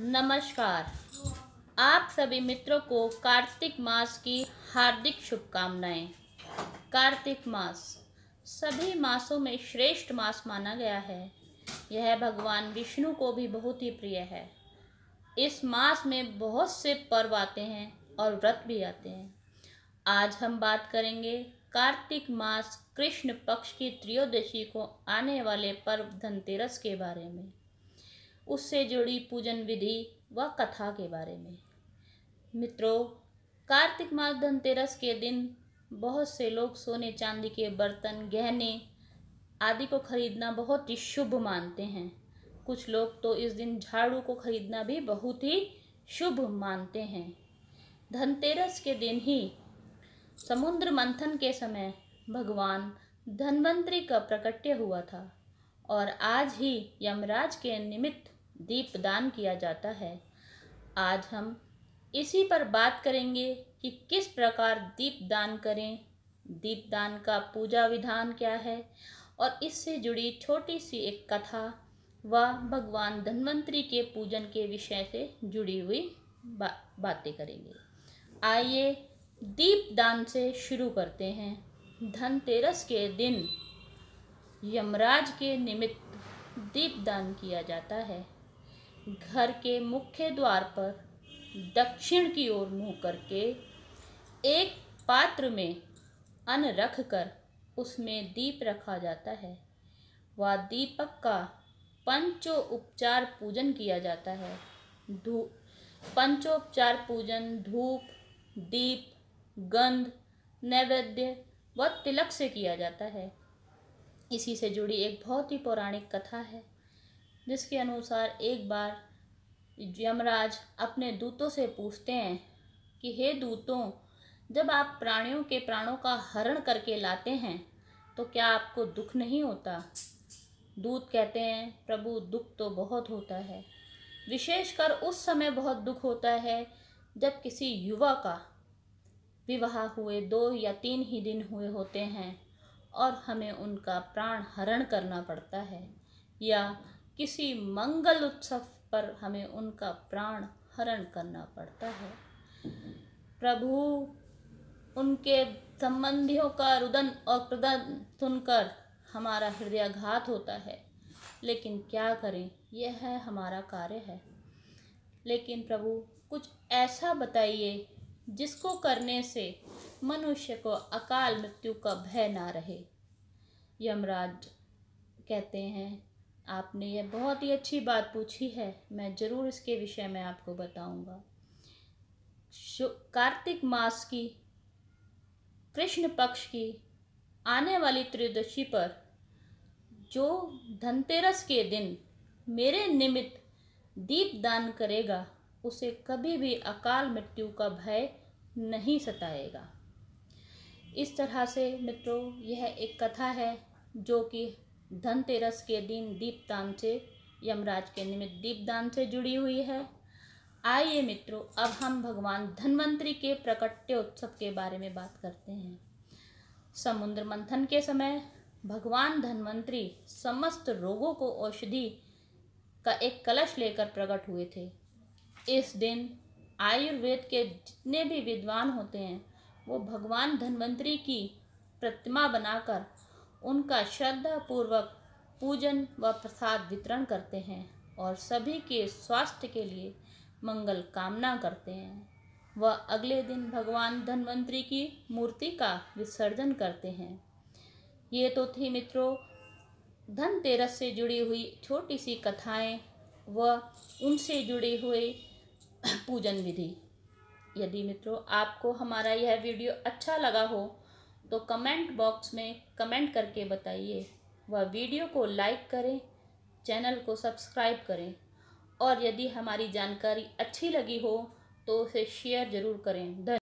नमस्कार आप सभी मित्रों को कार्तिक मास की हार्दिक शुभकामनाएं कार्तिक मास सभी मासों में श्रेष्ठ मास माना गया है यह भगवान विष्णु को भी बहुत ही प्रिय है इस मास में बहुत से पर्व आते हैं और व्रत भी आते हैं आज हम बात करेंगे कार्तिक मास कृष्ण पक्ष की त्रयोदशी को आने वाले पर्व धनतेरस के बारे में उससे जुड़ी पूजन विधि व कथा के बारे में मित्रों कार्तिक मास धनतेरस के दिन बहुत से लोग सोने चांदी के बर्तन गहने आदि को खरीदना बहुत ही शुभ मानते हैं कुछ लोग तो इस दिन झाड़ू को खरीदना भी बहुत ही शुभ मानते हैं धनतेरस के दिन ही समुद्र मंथन के समय भगवान धनवंतरी का प्रकट्य हुआ था और आज ही यमराज के निमित्त दीप दान किया जाता है आज हम इसी पर बात करेंगे कि किस प्रकार दीप दान करें दीप दान का पूजा विधान क्या है और इससे जुड़ी छोटी सी एक कथा व भगवान धन्वंतरी के पूजन के विषय से जुड़ी हुई बा, बातें करेंगे आइए दीप दान से शुरू करते हैं धनतेरस के दिन यमराज के निमित्त दीप दान किया जाता है घर के मुख्य द्वार पर दक्षिण की ओर मुंह करके एक पात्र में अन्न रख कर उसमें दीप रखा जाता है व दीपक का पंचो उपचार पूजन किया जाता है धूप पंचोपचार पूजन धूप दीप गंध नैवेद्य व तिलक से किया जाता है इसी से जुड़ी एक बहुत ही पौराणिक कथा है जिसके अनुसार एक बार यमराज अपने दूतों से पूछते हैं कि हे दूतों जब आप प्राणियों के प्राणों का हरण करके लाते हैं तो क्या आपको दुख नहीं होता दूत कहते हैं प्रभु दुख तो बहुत होता है विशेषकर उस समय बहुत दुख होता है जब किसी युवा का विवाह हुए दो या तीन ही दिन हुए होते हैं और हमें उनका प्राण हरण करना पड़ता है या किसी मंगल उत्सव पर हमें उनका प्राण हरण करना पड़ता है प्रभु उनके संबंधियों का रुदन और प्रदन सुनकर हमारा हृदयाघात होता है लेकिन क्या करें यह है हमारा कार्य है लेकिन प्रभु कुछ ऐसा बताइए जिसको करने से मनुष्य को अकाल मृत्यु का भय ना रहे यमराज कहते हैं आपने यह बहुत ही अच्छी बात पूछी है मैं ज़रूर इसके विषय में आपको बताऊंगा कार्तिक मास की कृष्ण पक्ष की आने वाली त्रयोदशी पर जो धनतेरस के दिन मेरे निमित्त दीप दान करेगा उसे कभी भी अकाल मृत्यु का भय नहीं सताएगा इस तरह से मित्रों यह एक कथा है जो कि धनतेरस के दिन दीपदान से यमराज के निमित्त दीपदान से जुड़ी हुई है आइए मित्रों अब हम भगवान धनवंतरी के प्रकट्य उत्सव के बारे में बात करते हैं समुद्र मंथन के समय भगवान धनवंतरी समस्त रोगों को औषधि का एक कलश लेकर प्रकट हुए थे इस दिन आयुर्वेद के जितने भी विद्वान होते हैं वो भगवान धनवंतरी की प्रतिमा बनाकर उनका श्रद्धा पूर्वक पूजन व प्रसाद वितरण करते हैं और सभी के स्वास्थ्य के लिए मंगल कामना करते हैं वह अगले दिन भगवान धनवंतरी की मूर्ति का विसर्जन करते हैं ये तो थी मित्रों धनतेरस से जुड़ी हुई छोटी सी कथाएं व उनसे जुड़े हुए पूजन विधि यदि मित्रों आपको हमारा यह वीडियो अच्छा लगा हो तो कमेंट बॉक्स में कमेंट करके बताइए वह वीडियो को लाइक करें चैनल को सब्सक्राइब करें और यदि हमारी जानकारी अच्छी लगी हो तो उसे शेयर ज़रूर करें धन्यवाद